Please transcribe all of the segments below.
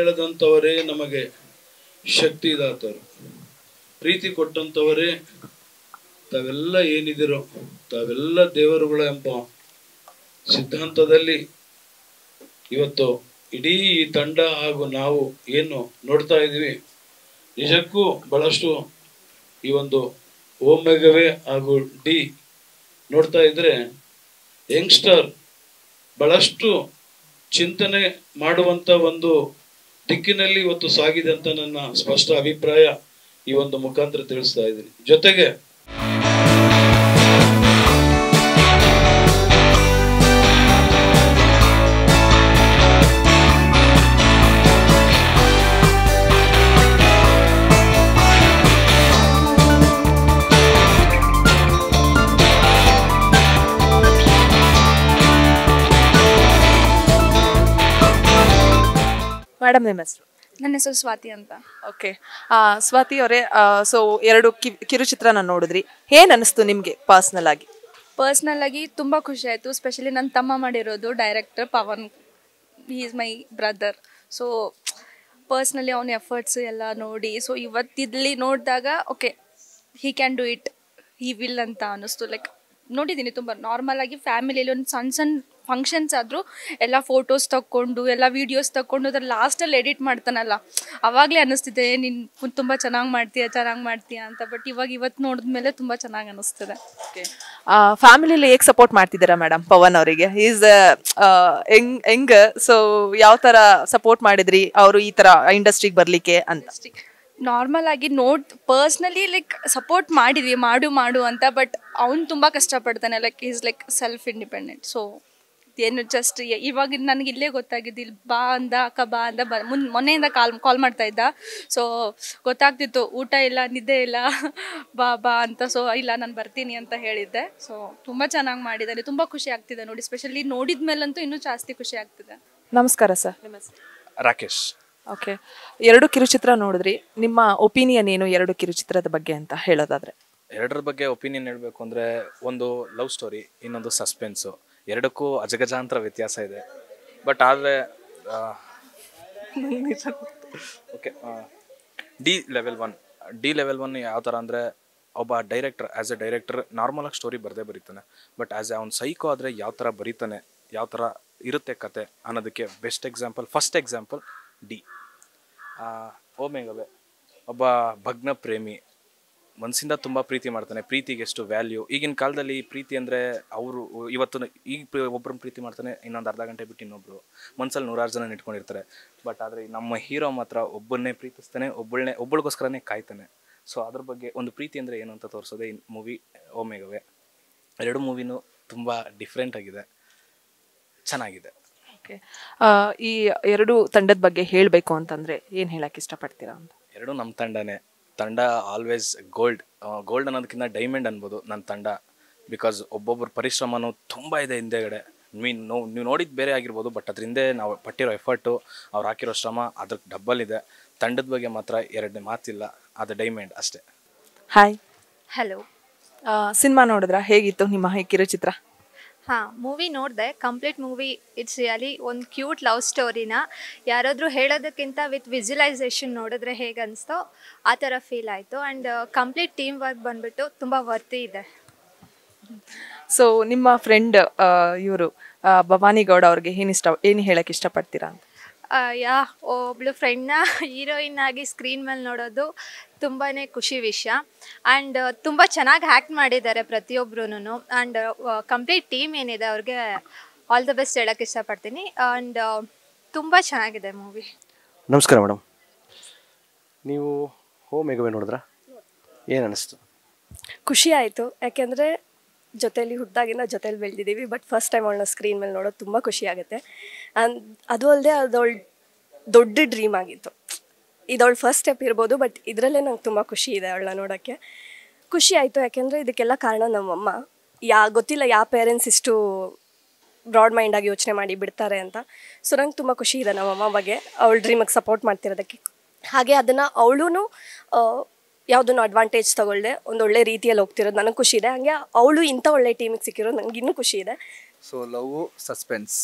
ಹೇಳಿದಂಥವರೇ ನಮಗೆ ಶಕ್ತಿದಾತರು ಪ್ರೀತಿ ಕೊಟ್ಟಂಥವರೇ ತಾವೆಲ್ಲ ಏನಿದಿರೋ ತಾವೆಲ್ಲ ದೇವರುಗಳು ಎಂಬ ಸಿದ್ಧಾಂತದಲ್ಲಿ ಇವತ್ತು ಇಡೀ ಈ ತಂಡ ಹಾಗೂ ನಾವು ಏನು ನೋಡ್ತಾ ಇದ್ದೀವಿ ನಿಜಕ್ಕೂ ಬಹಳಷ್ಟು ಈ ಒಂದು ಓಮೆಗವೇ ಹಾಗೂ ಡಿ ನೋಡ್ತಾ ಇದ್ರೆ ಯಂಗ್ಸ್ಟರ್ ಬಹಳಷ್ಟು ಚಿಂತನೆ ಮಾಡುವಂಥ ಒಂದು ದಿಕ್ಕಿನಲ್ಲಿ ಇವತ್ತು ಸಾಗಿದೆ ಅಂತ ನನ್ನ ಸ್ಪಷ್ಟ ಅಭಿಪ್ರಾಯ ಈ ಒಂದು ಮುಖಾಂತರ ತಿಳಿಸ್ತಾ ಇದ್ದೀನಿ ಜೊತೆಗೆ ಮೇಡಮ್ ನಿಮ್ಮ ಹೆಸರು ನನ್ನ ಹೆಸರು ಸ್ವಾತಿ ಅಂತ ಓಕೆ ಸ್ವಾತಿ ಅವರೇ ಸೊ ಎರಡು ಕಿ ಕಿರುಚಿತ್ರನ ನೋಡಿದ್ರಿ ಏನು ಅನಿಸ್ತು ನಿಮಗೆ ಪರ್ಸ್ನಲ್ ಆಗಿ ಪರ್ಸ್ನಲ್ ಆಗಿ ತುಂಬ ಖುಷಿ ಆಯಿತು ಸ್ಪೆಷಲಿ ನನ್ನ ತಮ್ಮ ಮಾಡಿರೋದು director Pavan is my brother so personally ಅವನ ಎಫರ್ಟ್ಸ್ ಎಲ್ಲ ನೋಡಿ ಸೊ ಇವತ್ತಿದ್ಲಿ ನೋಡಿದಾಗ okay he can do it he will ಅಂತ ಅನ್ನಿಸ್ತು ಲೈಕ್ ನೋಡಿದ್ದೀನಿ ತುಂಬ ನಾರ್ಮಲ್ ಆಗಿ ಫ್ಯಾಮಿಲಿಯಲ್ಲಿ ಒಂದು ಸಣ್ಣ ಸಣ್ಣ ಫಂಕ್ಷನ್ಸ್ ಆದರೂ ಎಲ್ಲ ಫೋಟೋಸ್ ತಗೊಂಡು ಎಲ್ಲ ವೀಡಿಯೋಸ್ ತಗೊಂಡು ಅದ್ರ ಲಾಸ್ಟಲ್ಲಿ ಎಡಿಟ್ ಮಾಡ್ತಾನಲ್ಲ ಅವಾಗಲೇ ಅನಿಸ್ತಿದೆ ನೀನು ತುಂಬ ಚೆನ್ನಾಗಿ ಮಾಡ್ತೀಯ ಚೆನ್ನಾಗಿ ಮಾಡ್ತೀಯ ಅಂತ ಬಟ್ ಇವಾಗ ಇವತ್ತು ನೋಡಿದ್ಮೇಲೆ ತುಂಬ ಚೆನ್ನಾಗಿ ಅನ್ನಿಸ್ತದೆ ಓಕೆ ಹೇಗೆ ಸಪೋರ್ಟ್ ಮಾಡ್ತಿದ್ದೀರಾ ಮೇಡಮ್ ಪವನ್ ಅವರಿಗೆ ಈಸ್ ಹೆಂಗ್ ಹೆಂಗ್ ಸೊ ಯಾವ ಥರ ಸಪೋರ್ಟ್ ಮಾಡಿದ್ರಿ ಅವರು ಈ ಥರ ಇಂಡಸ್ಟ್ರಿಗೆ ಬರಲಿಕ್ಕೆ ಅಂತ ನಾರ್ಮಲ್ ಆಗಿ ನೋಡ್ ಪರ್ಸ್ನಲಿ ಲೈಕ್ ಸಪೋರ್ಟ್ ಮಾಡಿದ್ವಿ ಮಾಡು ಮಾಡು ಅಂತ ಬಟ್ ಅವ್ನು ತುಂಬ ಕಷ್ಟಪಡ್ತಾನೆ like is like self independent so ಏನು ಜಸ್ಟ್ ಇವಾಗ ನನಗೆ ಇಲ್ಲೇ ಗೊತ್ತಾಗಿದ್ದು ಇಲ್ಲಿ ಬಾ ಅಂದ ಅಕ್ಕ ಬಾ ಅಂದ ಬ ಮುನ್ ಮೊನ್ನೆಯಿಂದ ಕಾಲ್ ಕಾಲ್ ಮಾಡ್ತಾ ಇದ್ದ ಸೊ ಗೊತ್ತಾಗ್ತಿತ್ತು ಊಟ ಇಲ್ಲ ನಿದ್ದೆ ಇಲ್ಲ ಬಾ ಬಾ ಅಂತ ಸೊ ಇಲ್ಲ ನಾನು ಬರ್ತೀನಿ ಅಂತ ಹೇಳಿದ್ದೆ ಸೊ ತುಂಬ ಚೆನ್ನಾಗಿ ಮಾಡಿದ್ದಾರೆ ತುಂಬ ಖುಷಿ ಆಗ್ತಿದೆ ನೋಡಿ ಸ್ಪೆಷಲಿ ನೋಡಿದ ಮೇಲಂತೂ ಇನ್ನೂ ಜಾಸ್ತಿ ಖುಷಿ ಆಗ್ತಿದೆ ನಮಸ್ಕಾರ ಸರ್ ರಾಕೇಶ್ ಓಕೆ ಎರಡು ಕಿರುಚಿತ್ರ ನೋಡಿದ್ರಿ ನಿಮ್ಮ ಒಪಿನಿಯನ್ ಏನು ಎರಡು ಕಿರುಚಿತ್ರದ ಬಗ್ಗೆ ಅಂತ ಹೇಳೋದಾದ್ರೆ ಎರಡರ ಬಗ್ಗೆ ಒಪಿನಿಯನ್ ಹೇಳಬೇಕು ಅಂದರೆ ಒಂದು ಲವ್ ಸ್ಟೋರಿ ಇನ್ನೊಂದು ಸಸ್ಪೆನ್ಸು ಎರಡಕ್ಕೂ ಅಜಗಜಾಂತರ ವ್ಯತ್ಯಾಸ ಇದೆ ಬಟ್ ಆದರೆ okay D level one D level one ಯಾವ ಥರ ಅಂದರೆ ಒಬ್ಬ ಡೈರೆಕ್ಟರ್ ಆ್ಯಸ್ ಎ ಡೈರೆಕ್ಟರ್ ನಾರ್ಮಲಾಗಿ ಸ್ಟೋರಿ ಬರದೇ ಬರೀತಾನೆ ಬಟ್ ಆ್ಯಸ್ ಎ ಅವ್ನು ಸೈಕೋ ಆದರೆ ಯಾವ ಥರ ಬರೀತಾನೆ ಯಾವ ಥರ ಇರುತ್ತೆ ಕತೆ ಅನ್ನೋದಕ್ಕೆ best example first example D O ಒಬ್ಬ ಭಗ್ನ ಪ್ರೇಮಿ ಮನಸ್ಸಿಂದ ತುಂಬ ಪ್ರೀತಿ ಮಾಡ್ತಾನೆ ಪ್ರೀತಿಗೆ ಎಷ್ಟು ವ್ಯಾಲ್ಯೂ ಈಗಿನ ಕಾಲದಲ್ಲಿ ಪ್ರೀತಿ ಅಂದರೆ ಅವರು ಇವತ್ತು ಈಗ ಒಬ್ಬರನ್ನ ಪ್ರೀತಿ ಮಾಡ್ತಾನೆ ಇನ್ನೊಂದು ಅರ್ಧ ಗಂಟೆ ಬಿಟ್ಟು ಇನ್ನೊಬ್ಬರು ಮನಸ್ಸಲ್ಲಿ ನೂರಾರು ಜನ ಇಟ್ಕೊಂಡಿರ್ತಾರೆ ಬಟ್ ಆದರೆ ನಮ್ಮ ಹೀರೋ ಮಾತ್ರ ಒಬ್ಬನ್ನೇ ಪ್ರೀತಿಸ್ತಾನೆ ಒಬ್ಬಳನ್ನೇ ಒಬ್ಬಳಿಗೋಸ್ಕರನೇ ಕಾಯ್ತಾನೆ ಸೊ ಅದ್ರ ಬಗ್ಗೆ ಒಂದು ಪ್ರೀತಿ ಅಂದರೆ ಏನು ಅಂತ ತೋರಿಸೋದೆ ಈ ಮೂವಿ ಓಮೆಗವೇ ಎರಡು ಮೂವಿನೂ ತುಂಬ ಡಿಫ್ರೆಂಟ್ ಆಗಿದೆ ಚೆನ್ನಾಗಿದೆ ಈ ಎರಡು ತಂಡದ ಬಗ್ಗೆ ಹೇಳಬೇಕು ಅಂತಂದರೆ ಏನು ಹೇಳಕ್ಕೆ ಇಷ್ಟಪಡ್ತೀರಾ ಅಂತ ಎರಡು ನಮ್ಮ ತಂಡನೇ ತಂಡ ಆಲ್ವೇಸ್ ಗೋಲ್ಡ್ ಗೋಲ್ಡ್ ಅನ್ನೋದಕ್ಕಿಂತ ಡೈಮಂಡ್ ಅನ್ಬೋದು ನನ್ನ ತಂಡ ಬಿಕಾಸ್ ಒಬ್ಬೊಬ್ಬರ ಪರಿಶ್ರಮನೂ ತುಂಬ ಇದೆ ಹಿಂದೆಗಡೆ ಮೀನ್ ನೋ ನೀವು ನೋಡಿದ್ದು ಬೇರೆ ಆಗಿರ್ಬೋದು ಬಟ್ ಅದ್ರ ಹಿಂದೆ ನಾವು ಪಟ್ಟಿರೋ ಎಫರ್ಟು ಅವ್ರು ಹಾಕಿರೋ ಶ್ರಮ ಅದ್ರ ಡಬ್ಬಲ್ ಇದೆ ತಂಡದ ಬಗ್ಗೆ ಮಾತ್ರ ಎರಡನೇ ಮಾತಿಲ್ಲ ಅದು ಡೈಮಂಡ್ ಅಷ್ಟೇ ಹಾಯ್ ಹಲೋ ಸಿನಿಮಾ ನೋಡಿದ್ರ ಹೇಗಿತ್ತು ನಿಮ್ಮ ಹಿಕ್ಕಿರೋ ಚಿತ್ರ ಹಾ ಮೂವಿ ನೋಡಿದೆ ಕಂಪ್ಲೀಟ್ ಮೂವಿ ಇಟ್ಸ್ ರಿಯಲಿ ಒಂದು ಕ್ಯೂಟ್ ಲವ್ ಸ್ಟೋರಿನ ಯಾರಾದರೂ ಹೇಳೋದಕ್ಕಿಂತ ವಿತ್ ವಿಜುಲೈಸೇಷನ್ ನೋಡಿದ್ರೆ ಹೇಗೆ ಆ ಥರ ಫೀಲ್ ಆಯಿತು ಆ್ಯಂಡ್ ಕಂಪ್ಲೀಟ್ ಟೀಮ್ ವರ್ಕ್ ಬಂದ್ಬಿಟ್ಟು ತುಂಬ ವರ್ತಿ ಇದೆ ಸೊ ನಿಮ್ಮ ಫ್ರೆಂಡ್ uh, ಇವರು ಭವಾನಿಗೌಡ ಅವ್ರಿಗೆ ಏನು ಇಷ್ಟ ಏನು ಹೇಳಕ್ಕೆ ಇಷ್ಟಪಡ್ತೀರಾ ಅಂತ ಯಾ ಒಬ್ಳು ಫ್ರೆಂಡ್ನ ಹೀರೋಯಿನ್ ಆಗಿ ಸ್ಕ್ರೀನ್ ಮೇಲೆ ನೋಡೋದು ತುಂಬಾ ಖುಷಿ ವಿಷಯ ಆ್ಯಂಡ್ ತುಂಬ ಚೆನ್ನಾಗಿ ಆ್ಯಕ್ಟ್ ಮಾಡಿದ್ದಾರೆ ಪ್ರತಿಯೊಬ್ರು ಆ್ಯಂಡ್ ಕಂಪ್ಲೀಟ್ ಟೀಮ್ ಏನಿದೆ ಅವ್ರಿಗೆ ಆಲ್ ದ ಬೆಸ್ಟ್ ಹೇಳಕ್ಕೆ ಇಷ್ಟಪಡ್ತೀನಿ ಆ್ಯಂಡ್ ತುಂಬ ಚೆನ್ನಾಗಿದೆ ಮೂವಿ ನಮಸ್ಕಾರ ಮೇಡಮ್ ನೀವು ಹೋಮ್ ನೋಡಿದ್ರ ಏನು ಅನಿಸ್ತು ಖುಷಿ ಆಯಿತು ಯಾಕೆಂದರೆ ಜೊತೆಯಲ್ಲಿ ಹುಟ್ಟಾಗಿಂದ ಜೊತೆಯಲ್ಲಿ ಬೆಳೆದಿದ್ದೀವಿ ಬಟ್ ಫಸ್ಟ್ ಟೈಮ್ ಅವಳನ್ನ ಸ್ಕ್ರೀನ್ ಮೇಲೆ ನೋಡೋದು ತುಂಬ ಖುಷಿಯಾಗುತ್ತೆ ಆ್ಯಂಡ್ ಅದು ಅಲ್ಲದೆ ಅದೊಳ ದೊಡ್ಡ ಡ್ರೀಮ್ ಆಗಿತ್ತು ಇದವಳು ಫಸ್ಟ್ ಸ್ಟೆಪ್ ಇರ್ಬೋದು ಬಟ್ ಇದರಲ್ಲೇ ನಂಗೆ ತುಂಬ ಖುಷಿ ಇದೆ ಅವಳನ್ನ ನೋಡೋಕ್ಕೆ ಖುಷಿ ಆಯಿತು ಯಾಕೆಂದರೆ ಇದಕ್ಕೆಲ್ಲ ಕಾರಣ ನಮ್ಮಮ್ಮ ಯಾ ಗೊತ್ತಿಲ್ಲ ಯಾವ ಪೇರೆಂಟ್ಸ್ ಇಷ್ಟು ಬ್ರಾಡ್ ಮೈಂಡಾಗಿ ಯೋಚನೆ ಮಾಡಿ ಬಿಡ್ತಾರೆ ಅಂತ ಸೊ ನಂಗೆ ತುಂಬ ಖುಷಿ ಇದೆ ನಮ್ಮಮ್ಮ ಬಗ್ಗೆ ಅವಳ ಡ್ರೀಮಿಗೆ ಸಪೋರ್ಟ್ ಮಾಡ್ತಿರೋದಕ್ಕೆ ಹಾಗೆ ಅದನ್ನು ಅವಳೂ ಯಾವುದನ್ನು ಅಡ್ವಾಂಟೇಜ್ ತೊಗೊಳ್ದೆ ಒಂದು ಒಳ್ಳೆ ರೀತಿಯಲ್ಲಿ ಹೋಗ್ತಿರೋದು ನನಗೆ ಖುಷಿ ಇದೆ ಹಾಗೆ ಅವಳು ಇಂಥ ಒಳ್ಳೆ ಟೀಮಿಗೆ ಸಿಕ್ಕಿರೋದು ನನಗಿನ್ನೂ ಖುಷಿ ಇದೆ ಸೊ ಲವ್ ಸಸ್ಪೆನ್ಸ್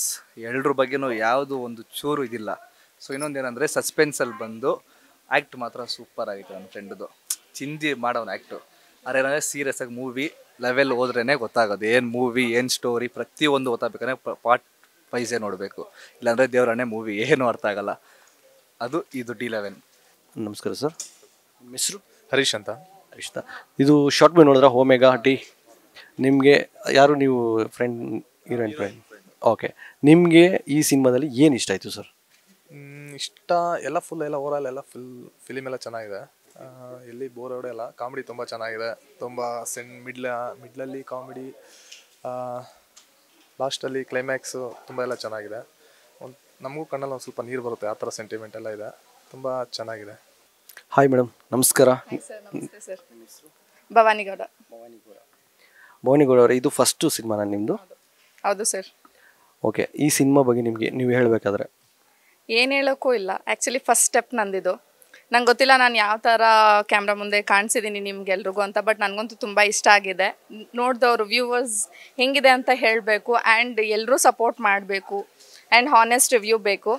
ಎರಡರ ಬಗ್ಗೆನೂ ಯಾವುದು ಒಂದು ಚೂರು ಇದಿಲ್ಲ ಸೊ ಸಸ್ಪೆನ್ಸ್ ಸಸ್ಪೆನ್ಸಲ್ಲಿ ಬಂದು ಆ್ಯಕ್ಟ್ ಮಾತ್ರ ಸೂಪರ್ ಆಗಿತ್ತು ನನ್ನ ಫ್ರೆಂಡ್ದು ಚಿಂದಿ ಮಾಡೋನು ಆ್ಯಕ್ಟು ಏನಂದ್ರೆ ಸೀರಿಯಸ್ ಆಗಿ ಮೂವಿ ಲೆವೆಲ್ ಹೋದ್ರೇ ಗೊತ್ತಾಗೋದು ಏನು ಮೂವಿ ಏನು ಸ್ಟೋರಿ ಪ್ರತಿಯೊಂದು ಗೊತ್ತಾಗಬೇಕಂದ್ರೆ ಪಾರ್ಟ್ ವೈಸೇ ನೋಡಬೇಕು ಇಲ್ಲಾಂದರೆ ದೇವರನ್ನೇ ಮೂವಿ ಏನು ಅರ್ಥ ಆಗಲ್ಲ ಅದು ಇದು ಡಿ ಲೆವೆನ್ ನಮಸ್ಕಾರ ಸರ್ ಮಿಸ್ರು ಹರೀಶ್ ಅಂತ ಹರೀಶ್ ಇದು ಶಾರ್ಟ್ ಮೂವಿ ನೋಡಿದ್ರೆ ಹೋಮೇಗಾ ಟಿ ನಿಮಗೆ ಯಾರು ನೀವು ಫ್ರೆಂಡ್ ಹೀರೋಯಿನ್ ಪ್ರೈಮ್ ಓಕೆ ನಿಮಗೆ ಈ ಸಿನಿಮಾದಲ್ಲಿ ಏನು ಇಷ್ಟ ಆಯಿತು ಸರ್ ಇಷ್ಟ ಎಲ್ಲ ಫುಲ್ ಎಲ್ಲ ಆಲ್ ಎಲ್ಲ ಫುಲ್ ಫಿಲಿಮ್ ಎಲ್ಲ ಚೆನ್ನಾಗಿದೆ ಎಲ್ಲಿ ಬೋರ್ ಎಲ್ಲ ಕಾಮಿಡಿ ತುಂಬ ಚೆನ್ನಾಗಿದೆ ತುಂಬ ಸೆನ್ ಮಿಡ್ಲ ಮಿಡ್ಲಲ್ಲಿ ಕಾಮಿಡಿ ಲಾಸ್ಟಲ್ಲಿ ಕ್ಲೈಮ್ಯಾಕ್ಸು ತುಂಬ ಎಲ್ಲ ಚೆನ್ನಾಗಿದೆ ಒಂದು ನಮಗೂ ಕಣ್ಣಲ್ಲಿ ಒಂದು ಸ್ವಲ್ಪ ನೀರು ಬರುತ್ತೆ ಆ ಥರ ಸೆಂಟಿಮೆಂಟ್ ಎಲ್ಲ ಇದೆ ತುಂಬ ಚೆನ್ನಾಗಿದೆ ಹಾಯ್ ಮೇಡಮ್ ನಮಸ್ಕಾರ ಭವಾನಿಗೌಡ ಭವಾನಿಗೌಡ ಅವರೇ ಇದು ಫಸ್ಟು ಸಿನಿಮಾನ ನಿಮ್ಮದು ಹೌದು ಸರ್ ಓಕೆ ಈ ಸಿನಿಮಾ ಬಗ್ಗೆ ನಿಮಗೆ ನೀವು ಹೇಳಬೇಕಾದ್ರೆ ಏನು ಹೇಳೋಕ್ಕೂ ಇಲ್ಲ ಆ್ಯಕ್ಚುಲಿ ಫಸ್ಟ್ ಸ್ಟೆಪ್ ನಂದಿದು ನಂಗೆ ಗೊತ್ತಿಲ್ಲ ನಾನು ಯಾವ ಥರ ಕ್ಯಾಮ್ರಾ ಮುಂದೆ ಕಾಣಿಸಿದ್ದೀನಿ ನಿಮ್ಗೆಲ್ರಿಗೂ ಅಂತ ಬಟ್ ನನಗಂತೂ ತುಂಬ ಇಷ್ಟ ಆಗಿದೆ ನೋಡಿದವರು ವ್ಯೂವರ್ಸ್ ಹೆಂಗಿದೆ ಅಂತ ಹೇಳಬೇಕು ಆ್ಯಂಡ್ ಎಲ್ಲರೂ ಸಪೋರ್ಟ್ ಮಾಡಬೇಕು ಆ್ಯಂಡ್ ಹಾನೆಸ್ಟ್ ರಿವ್ಯೂ ಬೇಕು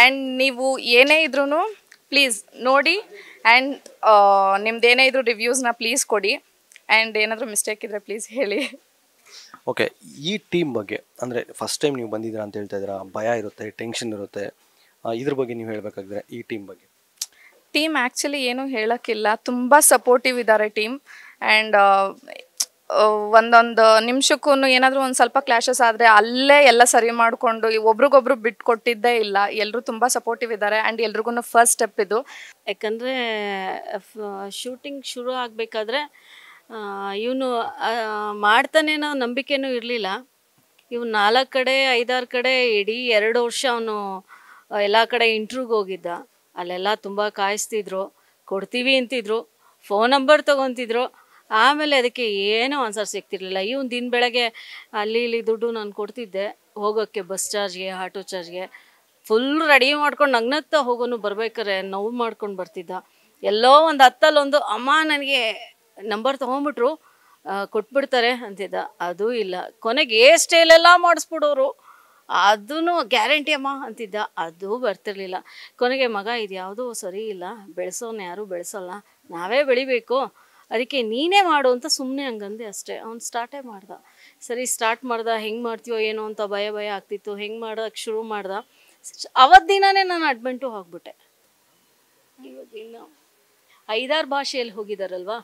ಆ್ಯಂಡ್ ನೀವು ಏನೇ ಇದ್ರೂ ಪ್ಲೀಸ್ ನೋಡಿ ಆ್ಯಂಡ್ ನಿಮ್ದು ಏನೇ ಇದ್ರೂ ರಿವ್ಯೂಸ್ನ ಪ್ಲೀಸ್ ಕೊಡಿ ಆ್ಯಂಡ್ ಏನಾದರೂ ಮಿಸ್ಟೇಕ್ ಇದ್ದರೆ ಪ್ಲೀಸ್ ಹೇಳಿ ಓಕೆ ಈ ಟೀಮ್ ಬಗ್ಗೆ ಅಂದರೆ ಫಸ್ಟ್ ಟೈಮ್ ನೀವು ಬಂದಿದ್ದೀರಾ ಅಂತ ಹೇಳ್ತಾ ಇದ್ದೀರಾ ಭಯ ಇರುತ್ತೆ ಟೆನ್ಷನ್ ಇರುತ್ತೆ ಇದ್ರ ಬಗ್ಗೆ ನೀವು ಹೇಳಬೇಕಾಗಿದ್ರೆ ಈ ಟೀಮ್ ಬಗ್ಗೆ ಟೀಮ್ ಆ್ಯಕ್ಚುಲಿ ಏನೂ ಹೇಳೋಕ್ಕಿಲ್ಲ ತುಂಬ ಸಪೋರ್ಟಿವ್ ಇದ್ದಾರೆ ಟೀಮ್ ಆ್ಯಂಡ್ ಒಂದೊಂದು ನಿಮಿಷಕ್ಕೂ ಏನಾದರೂ ಒಂದು ಸ್ವಲ್ಪ ಕ್ಲಾಶಸ್ ಆದರೆ ಅಲ್ಲೇ ಎಲ್ಲ ಸರಿ ಮಾಡಿಕೊಂಡು ಒಬ್ರಿಗೊಬ್ರು ಬಿಟ್ಟು ಕೊಟ್ಟಿದ್ದೇ ಇಲ್ಲ ಎಲ್ಲರೂ ತುಂಬ ಸಪೋರ್ಟಿವ್ ಇದ್ದಾರೆ ಆ್ಯಂಡ್ ಎಲ್ರಿಗೂ ಫಸ್ಟ್ ಸ್ಟೆಪ್ ಇದು ಯಾಕಂದರೆ ಶೂಟಿಂಗ್ ಶುರು ಆಗಬೇಕಾದ್ರೆ ಇವನು ಮಾಡ್ತಾನೆ ನಂಬಿಕೆನೂ ಇರಲಿಲ್ಲ ಇವ್ನು ನಾಲ್ಕು ಕಡೆ ಐದಾರು ಕಡೆ ಇಡೀ ಎರಡು ವರ್ಷ ಅವನು ಎಲ್ಲ ಕಡೆ ಇಂಟ್ರ್ಯೂಗೆ ಹೋಗಿದ್ದ ಅಲ್ಲೆಲ್ಲ ತುಂಬ ಕಾಯಿಸ್ತಿದ್ರು ಕೊಡ್ತೀವಿ ಅಂತಿದ್ರು ಫೋನ್ ನಂಬರ್ ತೊಗೊತಿದ್ರು ಆಮೇಲೆ ಅದಕ್ಕೆ ಏನೂ ಆನ್ಸರ್ ಸಿಗ್ತಿರ್ಲಿಲ್ಲ ಇವನು ದಿನ ಬೆಳಗ್ಗೆ ಅಲ್ಲಿ ಇಲ್ಲಿ ದುಡ್ಡು ನಾನು ಕೊಡ್ತಿದ್ದೆ ಹೋಗೋಕ್ಕೆ ಬಸ್ ಚಾರ್ಜ್ಗೆ ಆಟೋ ಚಾರ್ಜ್ಗೆ ಫುಲ್ ರೆಡಿ ಮಾಡ್ಕೊಂಡು ನಗ್ನತ್ತ ಹೋಗೋನು ಬರ್ಬೇಕಾರೆ ನೋವು ಮಾಡ್ಕೊಂಡು ಬರ್ತಿದ್ದ ಎಲ್ಲೋ ಒಂದು ಹತ್ತಲ್ಲೊಂದು ಅಮ್ಮ ನನಗೆ ನಂಬರ್ ತೊಗೊಂಬಿಟ್ರು ಕೊಟ್ಬಿಡ್ತಾರೆ ಅಂತಿದ್ದ ಅದು ಇಲ್ಲ ಕೊನೆಗೆ ಏ ಸ್ಟೈಲೆಲ್ಲ ಮಾಡಿಸ್ಬಿಡೋರು ಅದೂ ಗ್ಯಾರಂಟಿ ಅಮ್ಮ ಅಂತಿದ್ದ ಅದು ಬರ್ತಿರ್ಲಿಲ್ಲ ಕೊನೆಗೆ ಮಗ ಇದು ಸರಿ ಇಲ್ಲ ಬೆಳೆಸೋನು ಯಾರೂ ಬೆಳೆಸೋಲ್ಲ ನಾವೇ ಬೆಳಿಬೇಕು ಅದಕ್ಕೆ ನೀನೇ ಮಾಡು ಅಂತ ಸುಮ್ಮನೆ ಹಂಗಂದೆ ಅಷ್ಟೇ ಅವ್ನು ಸ್ಟಾರ್ಟೇ ಮಾಡ್ದ ಸರಿ ಸ್ಟಾರ್ಟ್ ಮಾಡ್ದ ಹೆಂಗೆ ಮಾಡ್ತೀಯೋ ಏನೋ ಅಂತ ಭಯ ಭಯ ಆಗ್ತಿತ್ತು ಹೆಂಗೆ ಮಾಡೋಕ್ಕೆ ಶುರು ಮಾಡ್ದ ಅವತ್ತು ದಿನನೇ ನಾನು ಅಡ್ಮೆಂಟು ಹೋಗ್ಬಿಟ್ಟೆ ಇವಾಗಿಲ್ಲ ಐದಾರು ಭಾಷೆಯಲ್ಲಿ ಹೋಗಿದಾರಲ್ವಾ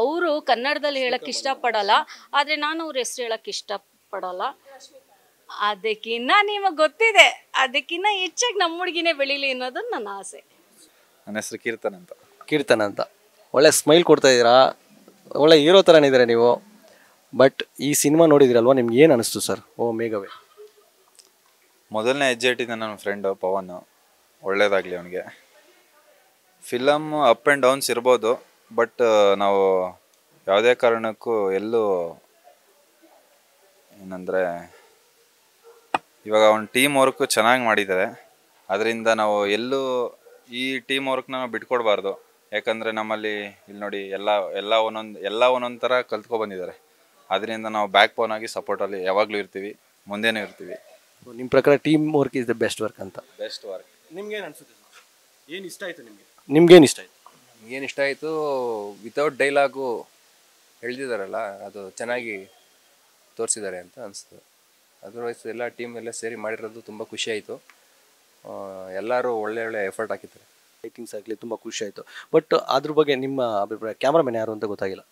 ಅವರು ಕನ್ನಡದಲ್ಲಿ ಹೇಳಕ್ಕೆ ಇಷ್ಟಪಡಲ್ಲ ಆದರೆ ನಾನು ಅವ್ರ ಹೆಸರು ಹೇಳಕ್ಕೆ ಇಷ್ಟಪಡಲ್ಲ ಅದಕ್ಕಿನ್ನ ನಿಮಗೆ ಗೊತ್ತಿದೆ ಅದಕ್ಕಿನ್ನ ಹೆಚ್ಚಾಗಿ ನಮ್ಮ ಹುಡುಗಿನೇ ಬೆಳಿಲಿ ಅನ್ನೋದು ನನ್ನ ಆಸೆ ನನ್ನ ಹೆಸರು ಕೀರ್ತನ ಅಂತ ಕೀರ್ತನ ಅಂತ ಒಳ್ಳೆ ಸ್ಮೈಲ್ ಕೊಡ್ತಾ ಇದ್ದೀರಾ ಒಳ್ಳೆ ಹೀರೋ ಥರನಿದ್ದೀರಾ ನೀವು ಬಟ್ ಈ ಸಿನಿಮಾ ನೋಡಿದಿರಲ್ವಾ ನಿಮ್ಗೆ ಏನು ಅನಿಸ್ತು ಸರ್ ಓ ಮೇಘವೇ ಮೊದಲನೇ ಹೆಜ್ಜೆ ಇಟ್ಟಿದ್ದೆ ನನ್ನ ಫ್ರೆಂಡು ಪವನ್ ಒಳ್ಳೇದಾಗಲಿ ಅವನಿಗೆ ಫಿಲಮ್ ಅಪ್ ಆ್ಯಂಡ್ ಡೌನ್ಸ್ ಇರ್ಬೋದು ಬಟ್ uh, ನಾವು ಯಾವುದೇ ಕಾರಣಕ್ಕೂ ಎಲ್ಲೂ ಏನಂದರೆ ಇವಾಗ ಒಂದು ಟೀಮ್ ವರ್ಕ್ ಚೆನ್ನಾಗಿ ಮಾಡಿದ್ದಾರೆ ಅದರಿಂದ ನಾವು ಎಲ್ಲೂ ಈ ಟೀಮ್ ವರ್ಕ್ನ ನಾವು ಬಿಟ್ಕೊಡ್ಬಾರ್ದು ಯಾಕಂದರೆ ನಮ್ಮಲ್ಲಿ ಇಲ್ಲಿ ನೋಡಿ ಎಲ್ಲ ಎಲ್ಲ ಒಂದೊಂದು ಎಲ್ಲ ಒಂದೊಂದು ಥರ ಕಲ್ತ್ಕೊ ಬಂದಿದ್ದಾರೆ ಅದರಿಂದ ನಾವು ಬ್ಯಾಕ್ ಪೋನ್ ಆಗಿ ಸಪೋರ್ಟಲ್ಲಿ ಯಾವಾಗಲೂ ಇರ್ತೀವಿ ಮುಂದೆನೂ ಇರ್ತೀವಿ ನಿಮ್ಮ ಪ್ರಕಾರ team work is the best work ಅಂತ ಬೆಸ್ಟ್ ವರ್ಕ್ ನಿಮ್ಗೇನು ಅನಿಸುತ್ತೆ ಏನು ಇಷ್ಟ ಆಯಿತು ನಿಮಗೆ ನಿಮ್ಗೇನು ಇಷ್ಟ ಆಯಿತು ಏನು ಇಷ್ಟ ಆಯಿತು ವಿತೌಟ್ ಡೈಲಾಗು ಎಳ್ದಿದಾರಲ್ಲ ಅದು ಚೆನ್ನಾಗಿ ತೋರಿಸಿದ್ದಾರೆ ಅಂತ ಅನಿಸ್ತು ಅದರ್ವೈಸ್ ಎಲ್ಲ ಟೀಮ್ ಎಲ್ಲ ಸೇರಿ ಮಾಡಿರೋದು ತುಂಬ ಖುಷಿ ಎಲ್ಲರೂ ಒಳ್ಳೆ ಒಳ್ಳೆ ಎಫರ್ಟ್ ಹಾಕಿದ್ದಾರೆ ಲೈಟಿಂಗ್ಸ್ ಆಗಲಿ ತುಂಬ ಖುಷಿ ಆಯಿತು ಬಟ್ ಅದ್ರ ಬಗ್ಗೆ ನಿಮ್ಮ ಅಭಿಪ್ರಾಯ ಕ್ಯಾಮ್ರಾಮನ್ ಯಾರು ಅಂತ ಗೊತ್ತಾಗಿಲ್ಲ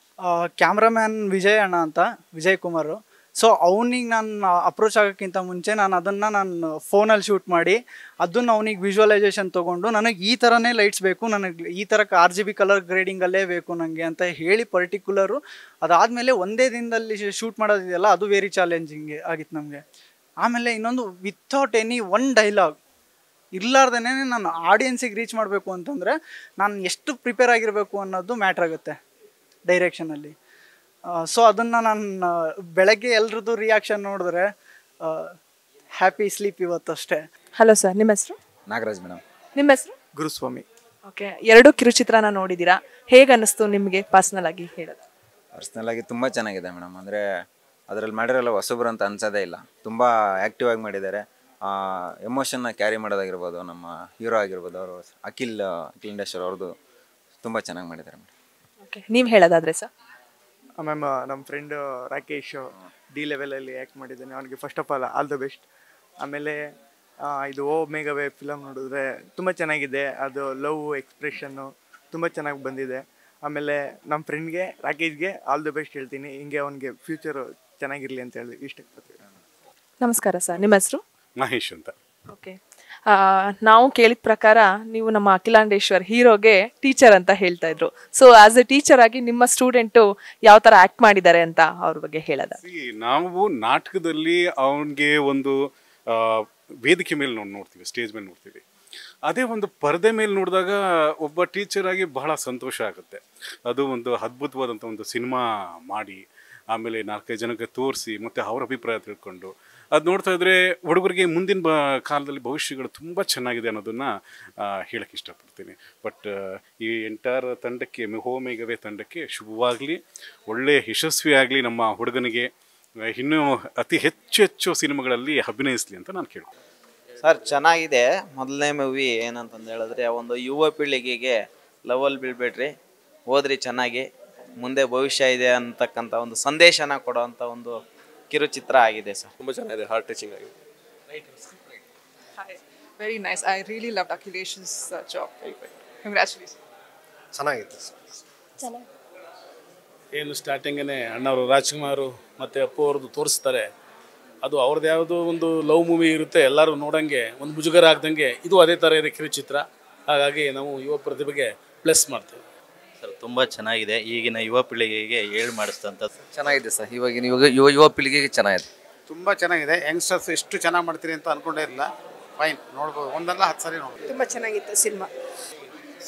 ಕ್ಯಾಮ್ರಾಮ್ಯಾನ್ ವಿಜಯ್ ಅಣ್ಣ ಅಂತ ವಿಜಯ್ ಕುಮಾರು ಸೊ ಅವನಿಗೆ ನಾನು ಅಪ್ರೋಚ್ ಆಗೋಕ್ಕಿಂತ ಮುಂಚೆ ನಾನು ಅದನ್ನು ನಾನು ಫೋನಲ್ಲಿ ಶೂಟ್ ಮಾಡಿ ಅದನ್ನು ಅವನಿಗೆ ವಿಜುವಲೈಸೇಷನ್ ತೊಗೊಂಡು ನನಗೆ ಈ ಥರನೇ ಲೈಟ್ಸ್ ಬೇಕು ನನಗೆ ಈ ಥರ ಆರ್ ಜಿ ಬಿ ಕಲರ್ ಗ್ರೇಡಿಂಗಲ್ಲೇ ಬೇಕು ನನಗೆ ಅಂತ ಹೇಳಿ ಪರ್ಟಿಕ್ಯುಲರು ಅದಾದಮೇಲೆ ಒಂದೇ ದಿನದಲ್ಲಿ ಶೂಟ್ ಮಾಡೋದಿದೆಯಲ್ಲ ಅದು ವೆರಿ ಚಾಲೆಂಜಿಂಗ್ ಆಗಿತ್ತು ನಮಗೆ ಆಮೇಲೆ ಇನ್ನೊಂದು ವಿತೌಟ್ ಎನಿ ಒನ್ ಡೈಲಾಗ್ ಇರಲಾರ್ದೇ ನಾನು ಆಡಿಯನ್ಸಿಗೆ ರೀಚ್ ಮಾಡಬೇಕು ಅಂತಂದರೆ ನಾನು ಎಷ್ಟು ಪ್ರಿಪೇರ್ ಆಗಿರಬೇಕು ಅನ್ನೋದು ಮ್ಯಾಟ್ರ್ ಆಗುತ್ತೆ ಡೈರೆಕ್ಷನಲ್ಲಿ ಸೊ ಅದನ್ನು ನಾನು ಬೆಳಗ್ಗೆ ಎಲ್ರದ್ದು ರಿಯಾಕ್ಷನ್ ನೋಡಿದ್ರೆ ಹ್ಯಾಪಿ ಸ್ಲೀಪ್ ಇವತ್ತು ಅಷ್ಟೇ ಹಲೋ ಸರ್ ನಿಮ್ಮ ಹೆಸರು ನಾಗರಾಜ್ ಮೇಡಮ್ ನಿಮ್ಮ ಹೆಸರು ಗುರುಸ್ವಾಮಿ ಓಕೆ ಎರಡು ಕಿರುಚಿತ್ರನ ನೋಡಿದ್ದೀರಾ ಹೇಗೆ ಅನ್ನಿಸ್ತು ನಿಮಗೆ ಪರ್ಸ್ನಲ್ ಆಗಿ ಹೇಳೋದು ಪರ್ಸ್ನಲ್ ಆಗಿ ತುಂಬ ಚೆನ್ನಾಗಿದೆ ಮೇಡಮ್ ಅಂದರೆ ಅದರಲ್ಲಿ ಮಾಡಿರೋಲ್ಲ ಹೊಸಬ್ರು ಅಂತ ಅನ್ಸೋದೇ ಇಲ್ಲ ತುಂಬ ಆ್ಯಕ್ಟಿವ್ ಆಗಿ ಮಾಡಿದ್ದಾರೆ ಎಮೋಷನ್ನ ಕ್ಯಾರಿ ಮಾಡೋದಾಗಿರ್ಬೋದು ನಮ್ಮ ಹೀರೋ ಆಗಿರ್ಬೋದು ಅವರು ಅಖಿಲ್ ಅಖಿಲ್ ಅವ್ರದ್ದು ತುಂಬ ಚೆನ್ನಾಗಿ ಮಾಡಿದ್ದಾರೆ ಮೇಡಮ್ ಓಕೆ ನೀವು ಹೇಳೋದಾದ್ರೆ ಸರ್ ಮ್ಯಾಮ್ ನಮ್ಮ ಫ್ರೆಂಡ್ ರಾಕೇಶ್ ಡಿ ಲೆವೆಲಲ್ಲಿ ಆ್ಯಕ್ಟ್ ಮಾಡಿದ್ದಾನೆ ಅವನಿಗೆ first of all all the best ಆಮೇಲೆ ಇದು ಓ ಮೇಘವೇ ಫಿಲಮ್ ನೋಡಿದ್ರೆ ತುಂಬ ಚೆನ್ನಾಗಿದೆ ಅದು ಲವ್ ಎಕ್ಸ್ಪ್ರೆಷನ್ನು ತುಂಬ ಚೆನ್ನಾಗಿ ಬಂದಿದೆ ಆಮೇಲೆ ನಮ್ಮ ಫ್ರೆಂಡ್ಗೆ ರಾಕೇಶ್ಗೆ ಆಲ್ ದ ಬೆಸ್ಟ್ ಹೇಳ್ತೀನಿ ಹಿಂಗೆ ಅವನಿಗೆ ಫ್ಯೂಚರು ಚೆನ್ನಾಗಿರಲಿ ಅಂತ ಹೇಳಿ ಇಷ್ಟಪಡ್ತೀವಿ ನಮಸ್ಕಾರ ಸರ್ ನಿಮ್ಮ ಹೆಸರು ಮಹೇಶ್ ಅಂತ ನಾವು ಕೇಳಿದ ಪ್ರಕಾರ ನೀವು ನಮ್ಮ ಅಖಿಲಾಂಡೇಶ್ವರ್ ಹೀರೋಗೆ ಟೀಚರ್ ಅಂತ ಹೇಳ್ತಾ ಇದ್ರು ಸೊ ಆಸ್ ಎ ಟೀಚರ್ ಆಗಿ ನಿಮ್ಮ ಸ್ಟೂಡೆಂಟು ಯಾವ ಥರ ಆಕ್ಟ್ ಮಾಡಿದ್ದಾರೆ ಅಂತ ಅವ್ರ ಬಗ್ಗೆ ಹೇಳದ ನಾವು ನಾಟಕದಲ್ಲಿ ಅವನಿಗೆ ಒಂದು ವೇದಿಕೆ ಮೇಲೆ ನಾವು ನೋಡ್ತೀವಿ ಸ್ಟೇಜ್ ಮೇಲೆ ನೋಡ್ತೀವಿ ಅದೇ ಒಂದು ಪರದೆ ಮೇಲೆ ನೋಡಿದಾಗ ಒಬ್ಬ ಟೀಚರ್ ಆಗಿ ಬಹಳ ಸಂತೋಷ ಆಗುತ್ತೆ ಅದು ಒಂದು ಅದ್ಭುತವಾದಂಥ ಒಂದು ಸಿನಿಮಾ ಮಾಡಿ ಆಮೇಲೆ ನಾಲ್ಕೈದು ಜನಕ್ಕೆ ತೋರಿಸಿ ಮತ್ತು ಅವ್ರ ಅಭಿಪ್ರಾಯ ತಿಳ್ಕೊಂಡು ಅದು ನೋಡ್ತಾ ಇದ್ರೆ ಹುಡುಗರಿಗೆ ಮುಂದಿನ ಬ ಕಾಲದಲ್ಲಿ ಭವಿಷ್ಯಗಳು ತುಂಬ ಚೆನ್ನಾಗಿದೆ ಅನ್ನೋದನ್ನು ಹೇಳಕ್ಕೆ ಇಷ್ಟಪಡ್ತೀನಿ ಬಟ್ ಈ ಎಂಟೈರ್ ತಂಡಕ್ಕೆ ಹೋಮೇಗವೇ ತಂಡಕ್ಕೆ ಶುಭವಾಗಲಿ ಒಳ್ಳೆಯ ಯಶಸ್ವಿಯಾಗಲಿ ಆಗಲಿ ನಮ್ಮ ಹುಡುಗನಿಗೆ ಇನ್ನೂ ಅತಿ ಹೆಚ್ಚು ಹೆಚ್ಚು ಸಿನಿಮಾಗಳಲ್ಲಿ ಅಭಿನಯಿಸಲಿ ಅಂತ ನಾನು ಕೇಳಿ ಸರ್ ಚೆನ್ನಾಗಿದೆ ಮೊದಲನೇ ಮೂವಿ ಏನಂತಂದು ಹೇಳಿದ್ರೆ ಒಂದು ಯುವ ಪೀಳಿಗೆಗೆ ಲವಲ್ ಬೀಳ್ಬೇಡ್ರಿ ಹೋದ್ರಿ ಚೆನ್ನಾಗಿ ಮುಂದೆ ಭವಿಷ್ಯ ಇದೆ ಅಂತಕ್ಕಂಥ ಒಂದು ಸಂದೇಶನ ಅಂಥ ಒಂದು ಕಿರುಚಿತ್ರ ಆಗಿದೆ ಸರ್ ತುಂಬಾ ಚೆನ್ನಾಗಿದೆ ಹಾರ್ಟ್ ಟಚಿಂಗ್ ಆಗಿದೆ very nice I really love ಅಖಿಲೇಶನ್ಸ್ ಜಾಬ್ ಸರ್ ಚೆನ್ನಾಗಿತ್ತು ಏನು ಸ್ಟಾರ್ಟಿಂಗೇ ಅಣ್ಣವರು ರಾಜ್ಕುಮಾರು ಮತ್ತು ಅಪ್ಪು ಅವ್ರದ್ದು ತೋರಿಸ್ತಾರೆ ಅದು ಅವ್ರದ್ದು ಯಾವುದೋ ಒಂದು ಲವ್ ಮೂವಿ ಇರುತ್ತೆ ಎಲ್ಲರೂ ನೋಡೋಂಗೆ ಒಂದು ಮುಜುಗರ ಆಗ್ದಂಗೆ ಇದು ಅದೇ ಥರ ಇದೆ ಕಿರುಚಿತ್ರ ಹಾಗಾಗಿ ನಾವು ಯುವ ಪ್ರತಿಭೆಗೆ ಪ್ಲಸ್ ಮಾಡ್ತೇವೆ ಸರ್ ತುಂಬ ಚೆನ್ನಾಗಿದೆ ಈಗಿನ ಯುವ ಪೀಳಿಗೆಗೆ ಹೇಳಿ ಮಾಡಿಸ್ತಂತ ಚೆನ್ನಾಗಿದೆ ಸರ್ ಇವಾಗಿನ ಇವಾಗ ಯುವ ಯುವ ಪೀಳಿಗೆಗೆ ಚೆನ್ನಾಗಿದೆ ತುಂಬ ಚೆನ್ನಾಗಿದೆ ಯಂಗ್ಸ್ಟರ್ಸ್ ಎಷ್ಟು ಚೆನ್ನಾಗಿ ಮಾಡ್ತೀರಿ ಅಂತ ಅನ್ಕೊಂಡೇ ಇಲ್ಲ ಫೈನ್ ನೋಡ್ಬೋದು ಒಂದಲ್ಲ ಹತ್ತು ಸಾರಿ ನೋಡಿ ತುಂಬ ಚೆನ್ನಾಗಿತ್ತು ಸಿನಿಮಾ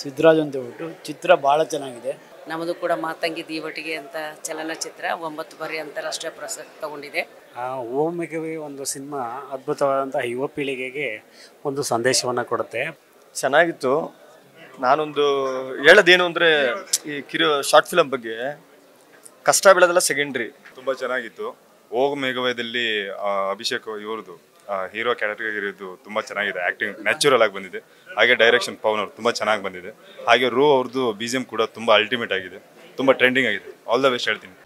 ಸಿದ್ಧರಾಜ್ ಅಂತ ಹೇಳ್ಬಿಟ್ಟು ಚಿತ್ರ ಭಾಳ ಚೆನ್ನಾಗಿದೆ ನಮ್ಮದು ಕೂಡ ಮಾತಂಗಿ ದೀವಟಿಗೆ ಅಂತ ಚಲನಚಿತ್ರ ಒಂಬತ್ತು ಬಾರಿ ಅಂತಾರಾಷ್ಟ್ರೀಯ ಪ್ರಶಸ್ತಿ ತಗೊಂಡಿದೆ ಓಮಿಗವಿ ಒಂದು ಸಿನಿಮಾ ಅದ್ಭುತವಾದಂಥ ಯುವ ಪೀಳಿಗೆಗೆ ಒಂದು ಸಂದೇಶವನ್ನು ಕೊಡುತ್ತೆ ಚೆನ್ನಾಗಿತ್ತು ನಾನೊಂದು ಹೇಳೋದೇನು ಅಂದರೆ ಈ ಕಿರು ಶಾರ್ಟ್ ಫಿಲಮ್ ಬಗ್ಗೆ ಕಷ್ಟ ಬೀಳೋದೆಲ್ಲ ಸೆಕೆಂಡ್ರಿ ತುಂಬ ಚೆನ್ನಾಗಿತ್ತು ಹೋಗ ಮೇಘವಯದಲ್ಲಿ ಅಭಿಷೇಕ್ ಇವ್ರದ್ದು ಹೀರೋ ಕ್ಯಾರೆಕ್ಟರ್ ಇರೋದು ತುಂಬ ಚೆನ್ನಾಗಿದೆ ಆ್ಯಕ್ಟಿಂಗ್ ನ್ಯಾಚುರಲ್ ಆಗಿ ಬಂದಿದೆ ಹಾಗೆ ಡೈರೆಕ್ಷನ್ ಪವನ್ ಅವರು ತುಂಬ ಚೆನ್ನಾಗಿ ಬಂದಿದೆ ಹಾಗೆ ರೂ ಅವ್ರದ್ದು ಬಿ ಕೂಡ ತುಂಬ ಅಲ್ಟಿಮೇಟ್ ಆಗಿದೆ ತುಂಬ ಟ್ರೆಂಡಿಂಗ್ ಆಗಿದೆ ಆಲ್ ದ ಬೆಸ್ಟ್ ಹೇಳ್ತೀನಿ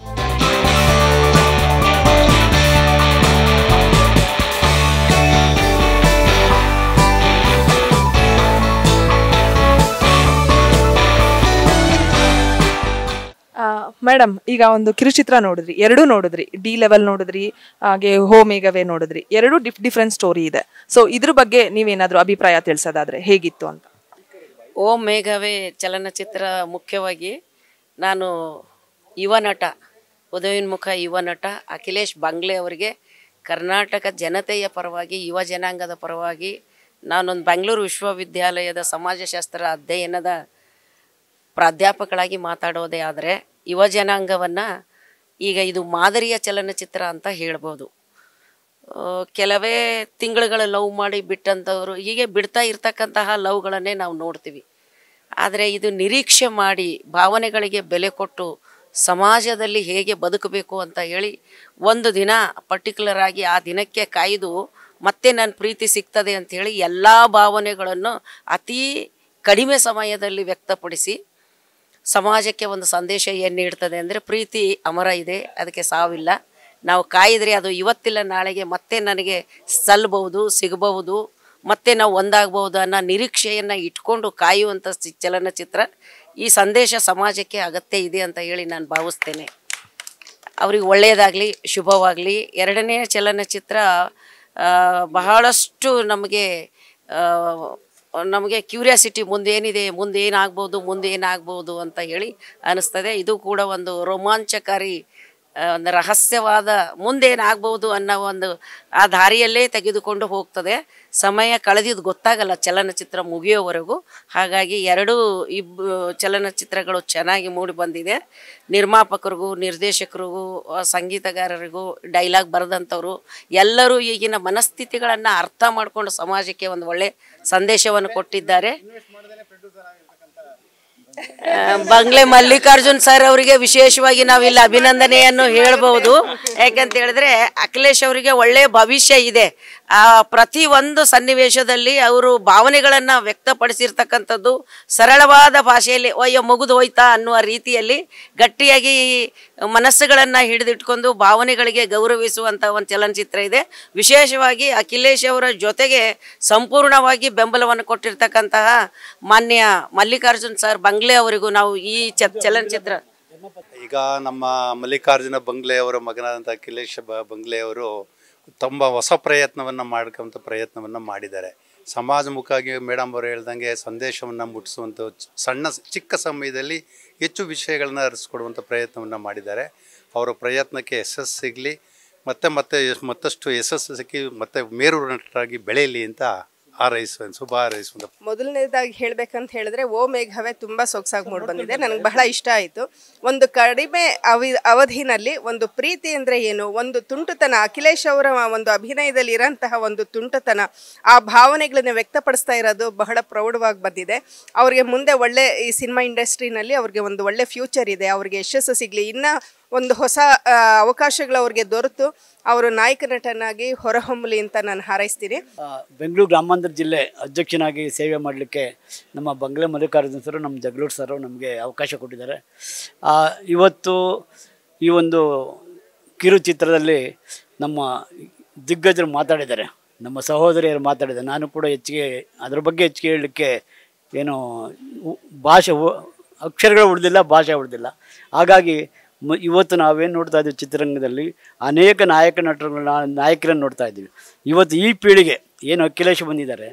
ಮೇಡಮ್ ಈಗ ಒಂದು ಕಿರುಚಿತ್ರ ನೋಡಿದ್ರಿ ಎರಡೂ ನೋಡಿದ್ರಿ ಡಿ ಲೆವೆಲ್ ನೋಡಿದ್ರಿ ಹಾಗೆ ಹೋಮೇಗವೇ ನೋಡಿದ್ರಿ ಎರಡು ಡಿಫ್ ಡಿಫ್ರೆಂಟ್ ಸ್ಟೋರಿ ಇದೆ ಸೊ ಇದ್ರ ಬಗ್ಗೆ ನೀವೇನಾದರೂ ಅಭಿಪ್ರಾಯ ತಿಳಿಸೋದಾದ್ರೆ ಹೇಗಿತ್ತು ಅಂತ ಓಂ ಮೇಘವೆ ಚಲನಚಿತ್ರ ಮುಖ್ಯವಾಗಿ ನಾನು ಯುವ ನಟ ಉದಯೋನ್ಮುಖ ಯುವ ನಟ ಅಖಿಲೇಶ್ ಬಂಗ್ಲೆ ಅವರಿಗೆ ಕರ್ನಾಟಕ ಜನತೆಯ ಪರವಾಗಿ ಯುವ ಜನಾಂಗದ ಪರವಾಗಿ ನಾನೊಂದು ಬೆಂಗಳೂರು ವಿಶ್ವವಿದ್ಯಾಲಯದ ಸಮಾಜಶಾಸ್ತ್ರ ಅಧ್ಯಯನದ ಪ್ರಾಧ್ಯಾಪಕಳಾಗಿ ಮಾತಾಡೋದೇ ಆದರೆ ಯುವ ಜನಾಂಗವನ್ನು ಈಗ ಇದು ಮಾದರಿಯ ಚಲನಚಿತ್ರ ಅಂತ ಹೇಳ್ಬೋದು ಕೆಲವೇ ತಿಂಗಳುಗಳ ಲವ್ ಮಾಡಿ ಬಿಟ್ಟಂಥವ್ರು ಹೀಗೆ ಬಿಡ್ತಾ ಇರ್ತಕ್ಕಂತಹ ಲವ್ಗಳನ್ನೇ ನಾವು ನೋಡ್ತೀವಿ ಆದರೆ ಇದು ನಿರೀಕ್ಷೆ ಮಾಡಿ ಭಾವನೆಗಳಿಗೆ ಬೆಲೆ ಕೊಟ್ಟು ಸಮಾಜದಲ್ಲಿ ಹೇಗೆ ಬದುಕಬೇಕು ಅಂತ ಹೇಳಿ ಒಂದು ದಿನ ಪರ್ಟಿಕ್ಯುಲರ್ ಆಗಿ ಆ ದಿನಕ್ಕೆ ಕಾಯ್ದು ಮತ್ತೆ ನನ್ನ ಪ್ರೀತಿ ಸಿಗ್ತದೆ ಅಂಥೇಳಿ ಎಲ್ಲ ಭಾವನೆಗಳನ್ನು ಅತೀ ಕಡಿಮೆ ಸಮಯದಲ್ಲಿ ವ್ಯಕ್ತಪಡಿಸಿ ಸಮಾಜಕ್ಕೆ ಒಂದು ಸಂದೇಶ ಏನು ನೀಡ್ತದೆ ಅಂದರೆ ಪ್ರೀತಿ ಅಮರ ಇದೆ ಅದಕ್ಕೆ ಸಾವಿಲ್ಲ ನಾವು ಕಾಯಿದರೆ ಅದು ಇವತ್ತಿಲ್ಲ ನಾಳೆಗೆ ಮತ್ತೆ ನನಗೆ ಸಲ್ಲಬಹುದು ಸಿಗಬಹುದು ಮತ್ತೆ ನಾವು ಒಂದಾಗಬಹುದು ಅನ್ನೋ ನಿರೀಕ್ಷೆಯನ್ನು ಇಟ್ಕೊಂಡು ಕಾಯುವಂಥ ಚಲನಚಿತ್ರ ಈ ಸಂದೇಶ ಸಮಾಜಕ್ಕೆ ಅಗತ್ಯ ಇದೆ ಅಂತ ಹೇಳಿ ನಾನು ಭಾವಿಸ್ತೇನೆ ಅವ್ರಿಗೆ ಒಳ್ಳೆಯದಾಗಲಿ ಶುಭವಾಗಲಿ ಎರಡನೇ ಚಲನಚಿತ್ರ ಬಹಳಷ್ಟು ನಮಗೆ ನಮಗೆ ಕ್ಯೂರಿಯಾಸಿಟಿ ಮುಂದೇನಿದೆ ಮುಂದೇನಾಗ್ಬೋದು ಮುಂದೇನಾಗ್ಬೋದು ಅಂತ ಹೇಳಿ ಅನ್ನಿಸ್ತದೆ ಇದು ಕೂಡ ಒಂದು ರೋಮಾಂಚಕಾರಿ ಒಂದು ರಹಸ್ಯವಾದ ಮುಂದೇನಾಗ್ಬೋದು ಅನ್ನೋ ಒಂದು ಆ ದಾರಿಯಲ್ಲೇ ತೆಗೆದುಕೊಂಡು ಹೋಗ್ತದೆ ಸಮಯ ಕಳೆದಿದ್ದು ಗೊತ್ತಾಗಲ್ಲ ಚಲನಚಿತ್ರ ಮುಗಿಯೋವರೆಗೂ ಹಾಗಾಗಿ ಎರಡೂ ಇಬ್ ಚಲನಚಿತ್ರಗಳು ಚೆನ್ನಾಗಿ ಮೂಡಿ ಬಂದಿದೆ ನಿರ್ಮಾಪಕರಿಗೂ ನಿರ್ದೇಶಕರಿಗೂ ಸಂಗೀತಗಾರರಿಗೂ ಡೈಲಾಗ್ ಬರೆದಂಥವ್ರು ಎಲ್ಲರೂ ಈಗಿನ ಮನಸ್ಥಿತಿಗಳನ್ನು ಅರ್ಥ ಮಾಡಿಕೊಂಡು ಸಮಾಜಕ್ಕೆ ಒಂದು ಒಳ್ಳೆ ಸಂದೇಶವನ್ನು ಕೊಟ್ಟಿದ್ದಾರೆ ಬಂಗ್ಲೆ ಮಲ್ಲಿಕಾರ್ಜುನ್ ಸರ್ ಅವರಿಗೆ ವಿಶೇಷವಾಗಿ ನಾವು ಇಲ್ಲಿ ಅಭಿನಂದನೆಯನ್ನು ಹೇಳಬಹುದು ಯಾಕಂತ ಹೇಳಿದ್ರೆ ಅಖಿಲೇಶ್ ಅವರಿಗೆ ಒಳ್ಳೆಯ ಭವಿಷ್ಯ ಇದೆ ಆ ಪ್ರತಿ ಒಂದು ಸನ್ನಿವೇಶದಲ್ಲಿ ಅವರು ಭಾವನೆಗಳನ್ನು ವ್ಯಕ್ತಪಡಿಸಿರ್ತಕ್ಕಂಥದ್ದು ಸರಳವಾದ ಭಾಷೆಯಲ್ಲಿ ಅಯ್ಯೋ ಮುಗಿದು ಹೋಯ್ತಾ ಅನ್ನುವ ರೀತಿಯಲ್ಲಿ ಗಟ್ಟಿಯಾಗಿ ಮನಸ್ಸುಗಳನ್ನು ಹಿಡಿದಿಟ್ಕೊಂಡು ಭಾವನೆಗಳಿಗೆ ಗೌರವಿಸುವಂಥ ಒಂದು ಚಲನಚಿತ್ರ ಇದೆ ವಿಶೇಷವಾಗಿ ಅಖಿಲೇಶ್ ಅವರ ಜೊತೆಗೆ ಸಂಪೂರ್ಣವಾಗಿ ಬೆಂಬಲವನ್ನು ಕೊಟ್ಟಿರ್ತಕ್ಕಂತಹ ಮಾನ್ಯ ಮಲ್ಲಿಕಾರ್ಜುನ್ ಸರ್ ಬಂಗ್ಲೆ ಅವರಿಗೂ ನಾವು ಈ ಚಲನಚಿತ್ರ ಈಗ ನಮ್ಮ ಮಲ್ಲಿಕಾರ್ಜುನ ಬಂಗ್ಲೆ ಅವರ ಮಗನಾದಂಥ ಅಖಿಲೇಶ್ ಬಂಗ್ಲೆ ಅವರು ತುಂಬ ಹೊಸ ಪ್ರಯತ್ನವನ್ನು ಮಾಡ್ಕೊಂಥ ಪ್ರಯತ್ನವನ್ನು ಮಾಡಿದ್ದಾರೆ ಸಮಾಜಮುಖವಾಗಿ ಮೇಡಮ್ ಅವರು ಹೇಳ್ದಂಗೆ ಸಂದೇಶವನ್ನು ಮುಟ್ಟಿಸುವಂಥ ಸಣ್ಣ ಚಿಕ್ಕ ಸಮಯದಲ್ಲಿ ಹೆಚ್ಚು ವಿಷಯಗಳನ್ನ ಅರಿಸ್ಕೊಡುವಂಥ ಪ್ರಯತ್ನವನ್ನು ಮಾಡಿದ್ದಾರೆ ಅವರ ಪ್ರಯತ್ನಕ್ಕೆ ಯಶಸ್ಸು ಸಿಗಲಿ ಮತ್ತೆ ಮತ್ತೆ ಮತ್ತಷ್ಟು ಯಶಸ್ಸು ಸಿಕ್ಕಿ ಮತ್ತೆ ಮೇರು ನಟರಾಗಿ ಬೆಳೆಯಲಿ ಅಂತ ಮೊದಲನೇದಾಗಿ ಹೇಳ್ಬೇಕಂತ ಹೇಳಿದ್ರೆ ಓ ಮೇಘವೇ ತುಂಬ ಸೊಗಸಾಗಿ ಮೂಡ್ ಬಂದಿದೆ ನನಗೆ ಬಹಳ ಇಷ್ಟ ಆಯಿತು ಒಂದು ಕಡಿಮೆ ಅವಿ ಅವಧಿನಲ್ಲಿ ಒಂದು ಪ್ರೀತಿ ಅಂದರೆ ಏನು ಒಂದು ತುಂಟುತನ ಅಖಿಲೇಶ್ ಅವರ ಒಂದು ಅಭಿನಯದಲ್ಲಿ ಇರೋಂತಹ ಒಂದು ತುಂಟುತನ ಆ ಭಾವನೆಗಳನ್ನ ವ್ಯಕ್ತಪಡಿಸ್ತಾ ಇರೋದು ಬಹಳ ಪ್ರೌಢವಾಗಿ ಬಂದಿದೆ ಅವ್ರಿಗೆ ಮುಂದೆ ಒಳ್ಳೆ ಈ ಸಿನಿಮಾ ಇಂಡಸ್ಟ್ರಿನಲ್ಲಿ ಅವ್ರಿಗೆ ಒಂದು ಒಳ್ಳೆ ಫ್ಯೂಚರ್ ಇದೆ ಅವ್ರಿಗೆ ಯಶಸ್ಸು ಸಿಗಲಿ ಇನ್ನ ಒಂದು ಹೊಸ ಅವಕಾಶಗಳು ಅವ್ರಿಗೆ ದೊರೆತು ಅವರು ನಾಯಕ ನಟನಾಗಿ ಹೊರಹೊಮ್ಮಲಿ ಅಂತ ನಾನು ಹಾರೈಸ್ತೀನಿ ಬೆಂಗಳೂರು ಗ್ರಾಮಾಂತರ ಜಿಲ್ಲೆ ಅಧ್ಯಕ್ಷನಾಗಿ ಸೇವೆ ಮಾಡಲಿಕ್ಕೆ ನಮ್ಮ ಬಂಗ್ಲೆ ಮಲ್ಲಿಕಾರ್ಜುನ ಸರ್ ನಮ್ಮ ಜಗಳೂರು ಸರ್ ನಮಗೆ ಅವಕಾಶ ಕೊಟ್ಟಿದ್ದಾರೆ ಇವತ್ತು ಈ ಒಂದು ಕಿರುಚಿತ್ರದಲ್ಲಿ ನಮ್ಮ ದಿಗ್ಗಜರು ಮಾತಾಡಿದ್ದಾರೆ ನಮ್ಮ ಸಹೋದರಿಯರು ಮಾತಾಡಿದ್ದಾರೆ ನಾನು ಕೂಡ ಹೆಚ್ಚಿಗೆ ಅದ್ರ ಬಗ್ಗೆ ಹೆಚ್ಚಿಗೆ ಹೇಳಲಿಕ್ಕೆ ಏನು ಭಾಷೆ ಅಕ್ಷರಗಳು ಉಳಿದಿಲ್ಲ ಭಾಷೆ ಉಳಿದಿಲ್ಲ ಹಾಗಾಗಿ ಇವತ್ತು ನಾವೇನು ನೋಡ್ತಾ ಇದ್ದೀವಿ ಚಿತ್ರರಂಗದಲ್ಲಿ ಅನೇಕ ನಾಯಕ ನಟರುಗಳನ್ನ ನಾಯಕರನ್ನು ನೋಡ್ತಾ ಇದ್ದೀವಿ ಇವತ್ತು ಈ ಪೀಳಿಗೆ ಏನು ಅಖಿಲೇಶ್ ಬಂದಿದ್ದಾರೆ